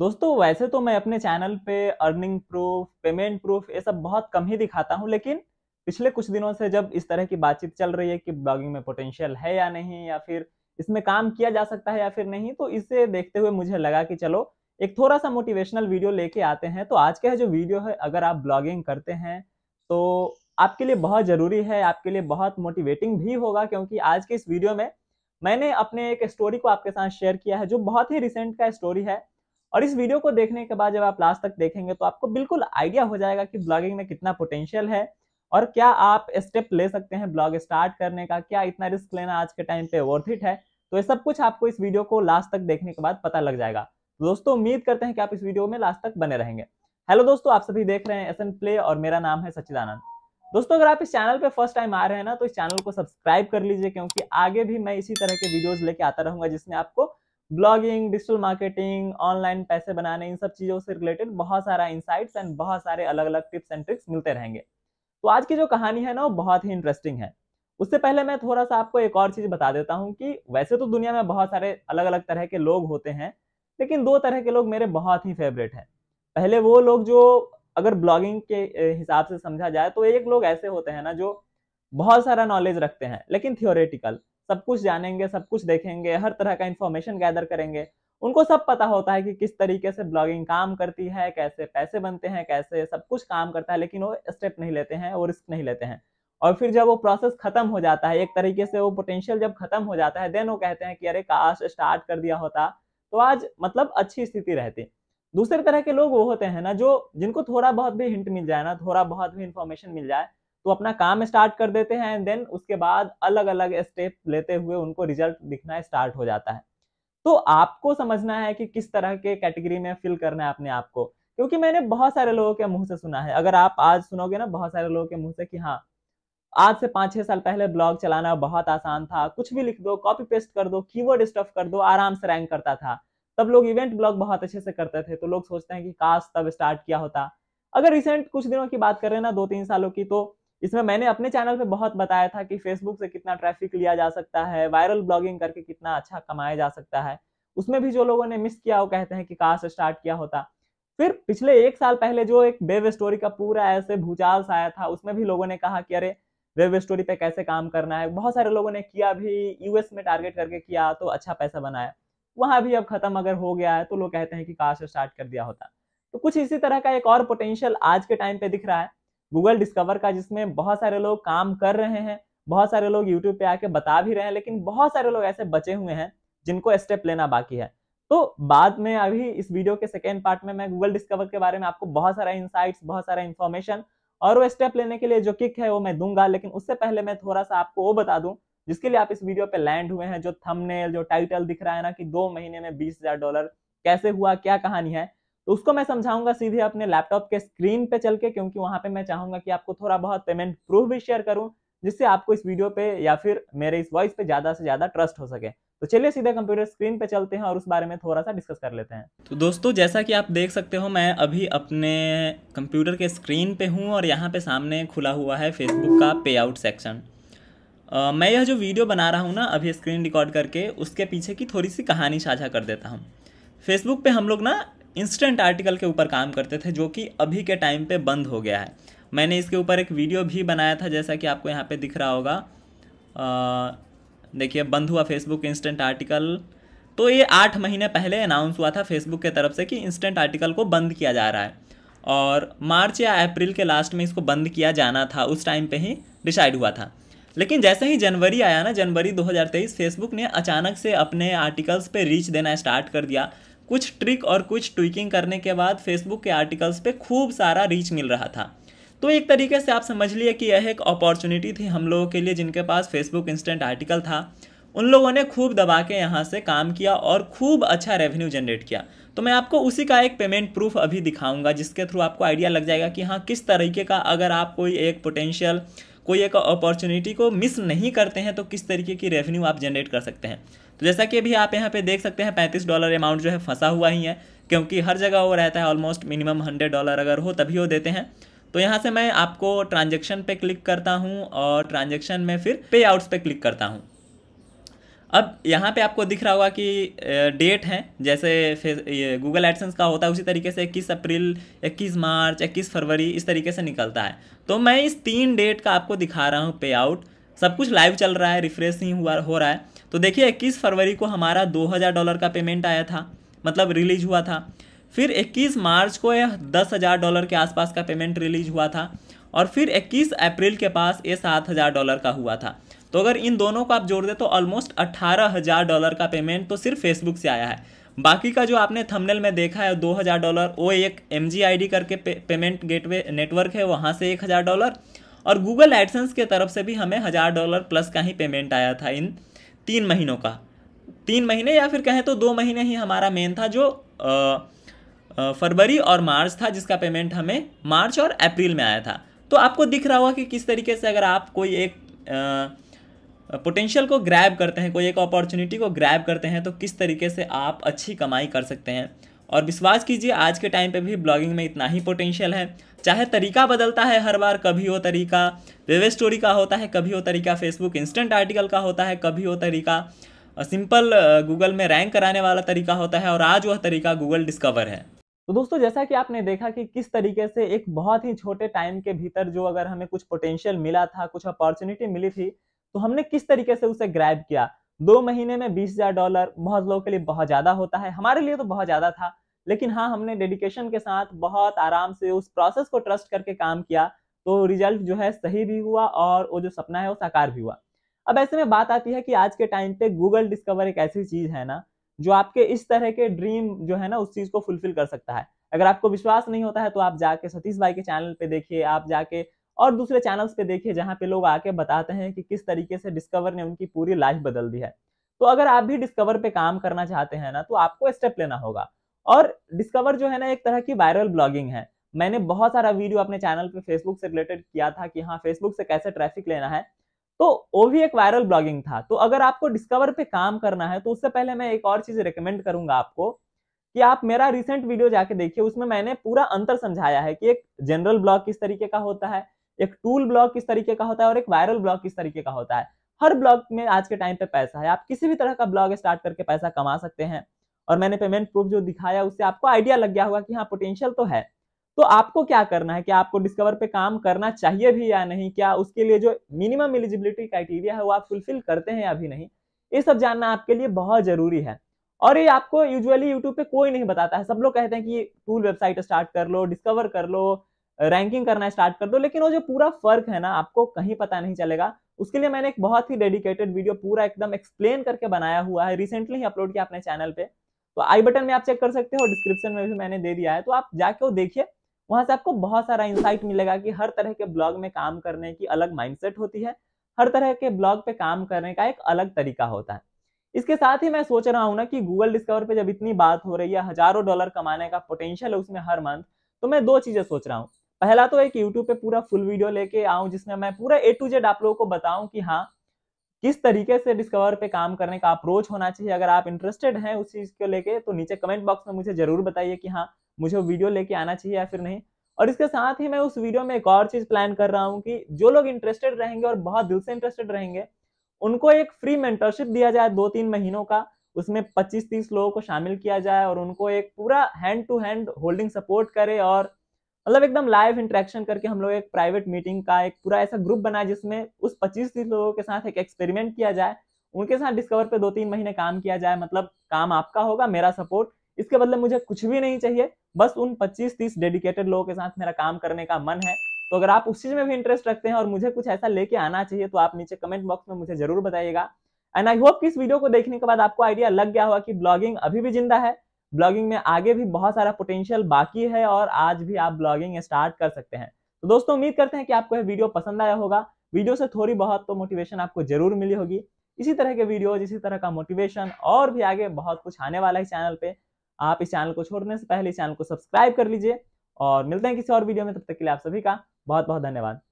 दोस्तों वैसे तो मैं अपने चैनल पे अर्निंग प्रूफ पेमेंट प्रूफ ये सब बहुत कम ही दिखाता हूँ लेकिन पिछले कुछ दिनों से जब इस तरह की बातचीत चल रही है कि ब्लॉगिंग में पोटेंशियल है या नहीं या फिर इसमें काम किया जा सकता है या फिर नहीं तो इसे देखते हुए मुझे लगा कि चलो एक थोड़ा सा मोटिवेशनल वीडियो लेके आते हैं तो आज का जो वीडियो है अगर आप ब्लॉगिंग करते हैं तो आपके लिए बहुत ज़रूरी है आपके लिए बहुत मोटिवेटिंग भी होगा क्योंकि आज के इस वीडियो में मैंने अपने एक स्टोरी को आपके साथ शेयर किया है जो बहुत ही रिसेंट का स्टोरी है और इस वीडियो को देखने के बाद जब आप लास्ट तक देखेंगे तो आपको बिल्कुल आइडिया हो जाएगा कि ब्लॉगिंग में कितना पोटेंशियल है और क्या आप स्टेप ले सकते हैं ब्लॉग स्टार्ट करने का क्या इतना रिस्क लेना आज के टाइम पे वर्थ इट है तो ये सब कुछ आपको इस वीडियो को लास्ट तक देखने के बाद पता लग जाएगा तो दोस्तों उम्मीद करते हैं कि आप इस वीडियो में लास्ट तक बने रहेंगे हेलो दोस्तों आप सभी देख रहे हैं एस प्ले और मेरा नाम है सचिदानंद दोस्तों अगर आप इस चैनल पर फर्स्ट टाइम आ रहे हैं ना तो इस चैनल को सब्सक्राइब कर लीजिए क्योंकि आगे भी मैं इसी तरह के वीडियोज लेके आता रहूंगा जिसमें आपको ब्लॉगिंग डिजिटल मार्केटिंग ऑनलाइन पैसे बनाने इन सब चीज़ों से रिलेटेड बहुत सारा इंसाइट्स एंड बहुत सारे अलग अलग टिप्स एंड ट्रिक्स मिलते रहेंगे तो आज की जो कहानी है ना वो बहुत ही इंटरेस्टिंग है उससे पहले मैं थोड़ा सा आपको एक और चीज़ बता देता हूँ कि वैसे तो दुनिया में बहुत सारे अलग अलग तरह के लोग होते हैं लेकिन दो तरह के लोग मेरे बहुत ही फेवरेट हैं पहले वो लोग जो अगर ब्लॉगिंग के हिसाब से समझा जाए तो एक लोग ऐसे होते हैं ना जो बहुत सारा नॉलेज रखते हैं लेकिन थियोरेटिकल सब कुछ जानेंगे सब कुछ देखेंगे हर तरह का इन्फॉर्मेशन गैदर करेंगे उनको सब पता होता है कि किस तरीके से ब्लॉगिंग काम करती है कैसे पैसे बनते हैं कैसे सब कुछ काम करता है लेकिन वो स्टेप नहीं लेते हैं और रिस्क नहीं लेते हैं और फिर जब वो प्रोसेस खत्म हो जाता है एक तरीके से वो पोटेंशियल जब खत्म हो जाता है देन वो कहते हैं कि अरे काश स्टार्ट कर दिया होता तो आज मतलब अच्छी स्थिति रहती दूसरे तरह के लोग वो होते हैं ना जो जिनको थोड़ा बहुत भी हिंट मिल जाए ना थोड़ा बहुत भी इंफॉर्मेशन मिल जाए तो अपना काम स्टार्ट कर देते हैं एंड देन उसके बाद अलग अलग स्टेप लेते हुए उनको रिजल्ट दिखना स्टार्ट हो जाता है तो आपको समझना है कि किस तरह के कैटेगरी में फिल करना है अपने आप को क्योंकि मैंने बहुत सारे लोगों के मुंह से सुना है अगर आप आज सुनोगे ना बहुत सारे लोगों के मुंह से कि हाँ आज से पाँच छः साल पहले ब्लॉग चलाना बहुत आसान था कुछ भी लिख दो कॉपी पेस्ट कर दो कीवर्ड स्टफ कर दो आराम से रैंक करता था तब लोग इवेंट ब्लॉग बहुत अच्छे से करते थे तो लोग सोचते हैं कि काश तब स्टार्ट किया होता अगर रिसेंट कुछ दिनों की बात करें ना दो तीन सालों की तो इसमें मैंने अपने चैनल पे बहुत बताया था कि फेसबुक से कितना ट्रैफिक लिया जा सकता है वायरल ब्लॉगिंग करके कितना अच्छा कमाया जा सकता है उसमें भी जो लोगों ने मिस किया वो कहते हैं कि काश स्टार्ट किया होता फिर पिछले एक साल पहले जो एक वेब स्टोरी का पूरा ऐसे भूचाल सा आया था उसमें भी लोगों ने कहा कि अरे वेब स्टोरी पे कैसे काम करना है बहुत सारे लोगों ने किया भी यूएस में टारगेट करके किया तो अच्छा पैसा बनाया वहां भी अब खत्म अगर हो गया है तो लोग कहते हैं कि काश स्टार्ट कर दिया होता तो कुछ इसी तरह का एक और पोटेंशियल आज के टाइम पे दिख रहा है गूगल डिस्कवर का जिसमें बहुत सारे लोग काम कर रहे हैं बहुत सारे लोग यूट्यूब पे आके बता भी रहे हैं लेकिन बहुत सारे लोग ऐसे बचे हुए हैं जिनको स्टेप लेना बाकी है तो बाद में अभी इस वीडियो के सेकेंड पार्ट में मैं गूगल डिस्कवर के बारे में आपको बहुत सारा इंसाइट्स बहुत सारा इन्फॉर्मेशन और वो स्टेप लेने के लिए जो किक है वो मैं दूंगा लेकिन उससे पहले मैं थोड़ा सा आपको वो बता दूं जिसके लिए आप इस वीडियो पे लैंड हुए हैं जो थंबनेल जो टाइटल दिख रहा है ना कि दो महीने में बीस हजार डॉलर कैसे हुआ क्या कहानी है तो उसको मैं समझाऊंगा सीधे अपने लैपटॉप के स्क्रीन पे चल के क्योंकि वहां पे मैं चाहूंगा कि आपको थोड़ा बहुत पेमेंट प्रूफ भी शेयर करूं जिससे आपको इस वीडियो पे या फिर मेरे इस वॉइस पे ज्यादा से ज्यादा ट्रस्ट हो सके तो चलिए सीधे कंप्यूटर स्क्रीन पे चलते हैं और उस बारे में थोड़ा सा डिस्कस कर लेते हैं तो दोस्तों जैसा कि आप देख सकते हो मैं अभी अपने कंप्यूटर के स्क्रीन पे हूँ और यहाँ पे सामने खुला हुआ है फेसबुक का पे आउट सेक्शन मैं यह जो वीडियो बना रहा हूँ ना अभी स्क्रीन रिकॉर्ड करके उसके पीछे की थोड़ी सी कहानी साझा कर देता हूँ फेसबुक पे हम लोग ना इंस्टेंट आर्टिकल के ऊपर काम करते थे जो कि अभी के टाइम पे बंद हो गया है मैंने इसके ऊपर एक वीडियो भी बनाया था जैसा कि आपको यहाँ पे दिख रहा होगा देखिए बंद हुआ फेसबुक इंस्टेंट आर्टिकल तो ये आठ महीने पहले अनाउंस हुआ था फेसबुक के तरफ से कि इंस्टेंट आर्टिकल को बंद किया जा रहा है और मार्च या अप्रैल के लास्ट में इसको बंद किया जाना था उस टाइम पर ही डिसाइड हुआ था लेकिन जैसे ही जनवरी आया ना जनवरी 2023 फेसबुक ने अचानक से अपने आर्टिकल्स पे रीच देना स्टार्ट कर दिया कुछ ट्रिक और कुछ ट्विकिंग करने के बाद फेसबुक के आर्टिकल्स पे खूब सारा रीच मिल रहा था तो एक तरीके से आप समझ लिए कि यह एक अपॉर्चुनिटी थी हम लोगों के लिए जिनके पास फेसबुक इंस्टेंट आर्टिकल था उन लोगों ने खूब दबा के यहाँ से काम किया और खूब अच्छा रेवेन्यू जनरेट किया तो मैं आपको उसी का एक पेमेंट प्रूफ अभी दिखाऊंगा जिसके थ्रू आपको आइडिया लग जाएगा कि हाँ किस तरीके का अगर आप कोई एक पोटेंशियल कोई एक अपॉर्चुनिटी को मिस नहीं करते हैं तो किस तरीके की रेवेन्यू आप जनरेट कर सकते हैं तो जैसा कि अभी आप यहाँ पे देख सकते हैं पैंतीस डॉलर अमाउंट जो है फंसा हुआ ही है क्योंकि हर जगह वो रहता है ऑलमोस्ट मिनिमम हंड्रेड डॉलर अगर हो तभी वो देते हैं तो यहाँ से मैं आपको ट्रांजेक्शन पे क्लिक करता हूँ और ट्रांजेक्शन में फिर पे आउट्स पे क्लिक करता हूँ अब यहाँ पे आपको दिख रहा होगा कि डेट है जैसे ये गूगल एडसेंस का होता है उसी तरीके से इक्कीस अप्रैल इक्कीस मार्च इक्कीस फरवरी इस तरीके से निकलता है तो मैं इस तीन डेट का आपको दिखा रहा हूँ पे आउट सब कुछ लाइव चल रहा है रिफ्रेश ही हुआ हो रहा है तो देखिए इक्कीस फरवरी को हमारा दो हज़ार डॉलर का पेमेंट आया था मतलब रिलीज हुआ था फिर 21 मार्च को यह दस हज़ार डॉलर के आसपास का पेमेंट रिलीज हुआ था और फिर 21 अप्रैल के पास ये सात हज़ार डॉलर का हुआ था तो अगर इन दोनों को आप जोड़ दें तो ऑलमोस्ट अट्ठारह हज़ार डॉलर का पेमेंट तो सिर्फ फेसबुक से आया है बाकी का जो आपने थंबनेल में देखा है दो हज़ार डॉलर वो एक एम जी करके पे, पेमेंट गेटवे नेटवर्क है वहाँ से एक हज़ार डॉलर और गूगल एडसेंस के तरफ से भी हमें हज़ार डॉलर प्लस का ही पेमेंट आया था इन तीन महीनों का तीन महीने या फिर कहें तो दो महीने ही हमारा मेन था जो फरवरी और मार्च था जिसका पेमेंट हमें मार्च और अप्रैल में आया था तो आपको दिख रहा होगा कि किस तरीके से अगर आप कोई एक आ, पोटेंशियल को ग्रैब करते हैं कोई एक अपॉर्चुनिटी को ग्रैब करते हैं तो किस तरीके से आप अच्छी कमाई कर सकते हैं और विश्वास कीजिए आज के टाइम पे भी ब्लॉगिंग में इतना ही पोटेंशियल है चाहे तरीका बदलता है हर बार कभी वो तरीका वेब स्टोरी का होता है कभी वो तरीका फेसबुक इंस्टेंट आर्टिकल का होता है कभी वो तरीका सिंपल गूगल में रैंक कराने वाला तरीका होता है और आज वह तरीका गूगल डिस्कवर है तो दोस्तों जैसा कि आपने देखा कि किस तरीके से एक बहुत ही छोटे टाइम के भीतर जो अगर हमें कुछ पोटेंशियल मिला था कुछ अपॉर्चुनिटी मिली थी तो हमने किस तरीके से उसे ग्रैब किया दो महीने में बीस हजार डॉलर बहुत लोगों के लिए बहुत ज्यादा होता है हमारे लिए तो बहुत ज्यादा था लेकिन हाँ हमने डेडिकेशन के साथ बहुत आराम से उस प्रोसेस को ट्रस्ट करके काम किया तो रिजल्ट जो है सही भी हुआ और वो जो सपना है वो साकार भी हुआ अब ऐसे में बात आती है कि आज के टाइम पे गूगल डिस्कवर एक ऐसी चीज है ना जो आपके इस तरह के ड्रीम जो है ना उस चीज को फुलफिल कर सकता है अगर आपको विश्वास नहीं होता है तो आप जाके सतीश भाई के चैनल पे देखिए आप जाके और दूसरे चैनल्स पे देखिए जहाँ पे लोग आके बताते हैं कि किस तरीके से डिस्कवर ने उनकी पूरी लाइफ बदल दी है तो अगर आप भी डिस्कवर पे काम करना चाहते हैं ना तो आपको स्टेप लेना होगा और डिस्कवर जो है ना एक तरह की वायरल ब्लॉगिंग है मैंने बहुत सारा वीडियो अपने चैनल पे फेसबुक से रिलेटेड किया था कि हाँ फेसबुक से कैसे ट्रैफिक लेना है तो वो भी एक वायरल ब्लॉगिंग था तो अगर आपको डिस्कवर पे काम करना है तो उससे पहले मैं एक और चीज रिकमेंड करूंगा आपको कि आप मेरा रिसेंट वीडियो जाके देखिए उसमें मैंने पूरा अंतर समझाया है कि एक जनरल ब्लॉग किस तरीके का होता है एक टूल ब्लॉग किस तरीके का होता है और एक वायरल ब्लॉग किस तरीके का होता है हर ब्लॉग में आज के टाइम पे पैसा है आप किसी भी तरह का ब्लॉग स्टार्ट करके पैसा कमा सकते हैं और मैंने पेमेंट प्रूफ जो दिखाया उससे आपको आइडिया लग गया होगा कि हाँ पोटेंशियल तो है तो आपको क्या करना है कि आपको डिस्कवर पे काम करना चाहिए भी या नहीं क्या उसके लिए जो मिनिमम एलिजिबिलिटी क्राइटेरिया है वो आप फुलफिल करते हैं या भी नहीं ये सब जानना आपके लिए बहुत जरूरी है और ये आपको यूजुअली यूट्यूब पे कोई नहीं बताता है सब लोग कहते हैं कि टूल वेबसाइट स्टार्ट कर लो डिस्कवर कर लो रैंकिंग करना स्टार्ट कर दो लेकिन वो जो पूरा फर्क है ना आपको कहीं पता नहीं चलेगा उसके लिए मैंने एक बहुत ही डेडिकेटेड वीडियो पूरा एकदम एक्सप्लेन करके बनाया हुआ है रिसेंटली ही अपलोड किया अपने चैनल पे तो आई बटन में आप चेक कर सकते हो डिस्क्रिप्शन में भी मैंने दे दिया है तो आप जाके वो देखिए वहां से आपको बहुत सारा इंसाइट मिलेगा कि हर तरह के ब्लॉग में काम करने की अलग माइंडसेट होती है हर तरह के ब्लॉग पे काम करने का एक अलग तरीका होता है इसके साथ ही मैं सोच रहा हूँ ना कि गूगल डिस्कवर पे जब इतनी बात हो रही है हजारों डॉलर कमाने का पोटेंशियल है उसमें हर मंथ तो मैं दो चीजें सोच रहा हूँ पहला तो एक यूट्यूब पे पूरा फुल वीडियो लेके आऊं जिसमें मैं पूरा ए टू जेड आप लोगों को बताऊं कि हाँ किस तरीके से डिस्कवर पे काम करने का अप्रोच होना चाहिए अगर आप इंटरेस्टेड हैं उस चीज़ को लेके तो नीचे कमेंट बॉक्स में मुझे जरूर बताइए कि हाँ मुझे वीडियो लेके आना चाहिए या फिर नहीं और इसके साथ ही मैं उस वीडियो में एक और चीज़ प्लान कर रहा हूँ कि जो लोग इंटरेस्टेड रहेंगे और बहुत दिल से इंटरेस्टेड रहेंगे उनको एक फ्री मेंटरशिप दिया जाए दो तीन महीनों का उसमें 25-30 लोगों को शामिल किया जाए और उनको एक पूरा hand to hand holding support करे और मतलब एकदम लाइव इंटरेक्शन करके हम लोग एक प्राइवेट मीटिंग का एक पूरा ऐसा ग्रुप बनाए जिसमें उस पच्चीस तीस लोगों के साथ एक एक्सपेरिमेंट किया जाए उनके साथ डिस्कवर पे दो तीन महीने काम किया जाए मतलब काम आपका होगा मेरा सपोर्ट इसके बदले मुझे कुछ भी नहीं चाहिए बस उन पच्चीस तीस डेडिकेटेड लोगों के साथ मेरा काम करने का मन है तो अगर आप उस चीज में भी इंटरेस्ट रखते हैं और मुझे कुछ ऐसा लेके आना चाहिए तो आप नीचे कमेंट बॉक्स में मुझे जरूर बताइएगा एंड आई होप कि इस वीडियो को देखने के बाद आपको आइडिया लग गया होगा कि ब्लॉगिंग अभी भी जिंदा है ब्लॉगिंग में आगे भी बहुत सारा पोटेंशियल बाकी है और आज भी आप ब्लॉगिंग स्टार्ट कर सकते हैं तो दोस्तों उम्मीद करते हैं कि आपको यह वीडियो पसंद आया होगा वीडियो से थोड़ी बहुत तो मोटिवेशन आपको जरूर मिली होगी इसी तरह के वीडियोज इसी तरह का मोटिवेशन और भी आगे बहुत कुछ आने वाला है चैनल पे आप इस चैनल को छोड़ने से पहले इस चैनल को सब्सक्राइब कर लीजिए और मिलते हैं किसी और वीडियो में तब तक के लिए आप सभी का बहुत बहुत धन्यवाद